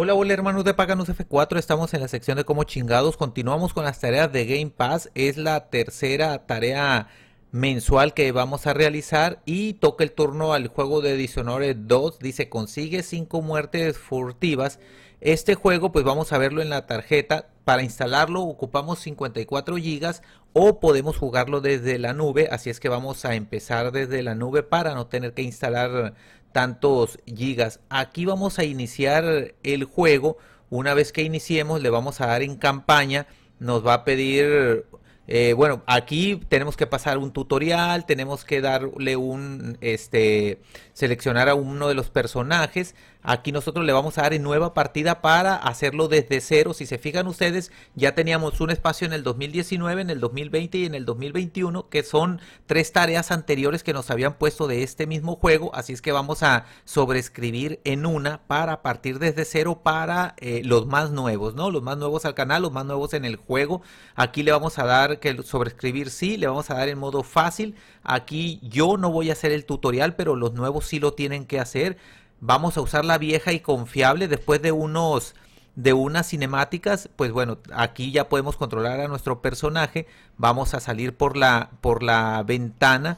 Hola, hola hermanos de Paganus F4, estamos en la sección de cómo chingados, continuamos con las tareas de Game Pass, es la tercera tarea mensual que vamos a realizar y toca el turno al juego de Dishonored 2, dice consigue 5 muertes furtivas, este juego pues vamos a verlo en la tarjeta, para instalarlo ocupamos 54 GB o podemos jugarlo desde la nube, así es que vamos a empezar desde la nube para no tener que instalar tantos gigas. Aquí vamos a iniciar el juego. Una vez que iniciemos, le vamos a dar en campaña. Nos va a pedir, eh, bueno, aquí tenemos que pasar un tutorial, tenemos que darle un, este, seleccionar a uno de los personajes. Aquí nosotros le vamos a dar en nueva partida para hacerlo desde cero. Si se fijan ustedes, ya teníamos un espacio en el 2019, en el 2020 y en el 2021, que son tres tareas anteriores que nos habían puesto de este mismo juego. Así es que vamos a sobreescribir en una para partir desde cero para eh, los más nuevos, ¿no? Los más nuevos al canal, los más nuevos en el juego. Aquí le vamos a dar que sobreescribir sí, le vamos a dar en modo fácil. Aquí yo no voy a hacer el tutorial, pero los nuevos sí lo tienen que hacer vamos a usar la vieja y confiable después de unos de unas cinemáticas, pues bueno, aquí ya podemos controlar a nuestro personaje, vamos a salir por la por la ventana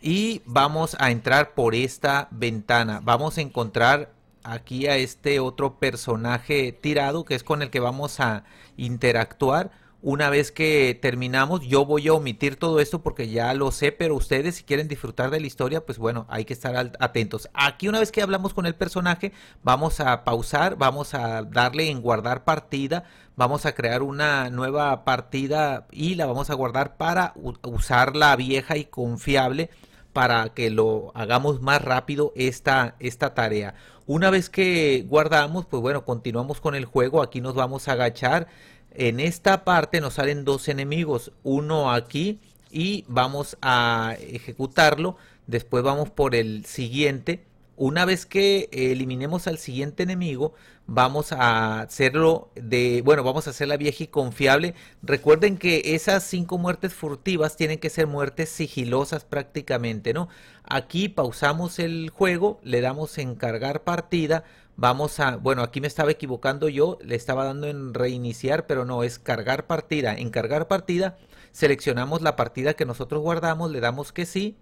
y vamos a entrar por esta ventana. Vamos a encontrar aquí a este otro personaje tirado que es con el que vamos a interactuar una vez que terminamos, yo voy a omitir todo esto porque ya lo sé, pero ustedes si quieren disfrutar de la historia, pues bueno, hay que estar atentos. Aquí una vez que hablamos con el personaje, vamos a pausar, vamos a darle en guardar partida, vamos a crear una nueva partida y la vamos a guardar para usar la vieja y confiable para que lo hagamos más rápido esta, esta tarea. Una vez que guardamos, pues bueno, continuamos con el juego, aquí nos vamos a agachar. En esta parte nos salen dos enemigos, uno aquí y vamos a ejecutarlo. Después vamos por el siguiente una vez que eh, eliminemos al siguiente enemigo, vamos a hacerlo de, bueno, vamos a hacer la vieja y confiable. Recuerden que esas cinco muertes furtivas tienen que ser muertes sigilosas prácticamente, ¿no? Aquí pausamos el juego, le damos en cargar partida, vamos a, bueno, aquí me estaba equivocando yo, le estaba dando en reiniciar, pero no, es cargar partida. En cargar partida, seleccionamos la partida que nosotros guardamos, le damos que sí,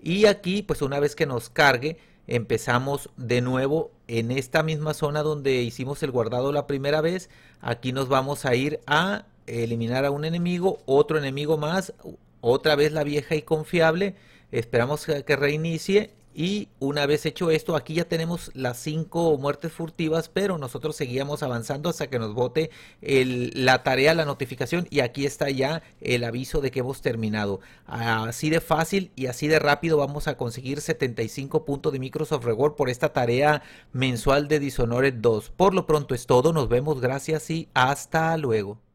y aquí, pues una vez que nos cargue, empezamos de nuevo en esta misma zona donde hicimos el guardado la primera vez. Aquí nos vamos a ir a eliminar a un enemigo, otro enemigo más, otra vez la vieja y confiable. Esperamos que reinicie y una vez hecho esto, aquí ya tenemos las cinco muertes furtivas, pero nosotros seguíamos avanzando hasta que nos bote la tarea, la notificación y aquí está ya el aviso de que hemos terminado. Así de fácil y así de rápido vamos a conseguir 75 puntos de Microsoft Reward por esta tarea mensual de Dishonored 2. Por lo pronto es todo, nos vemos, gracias y hasta luego.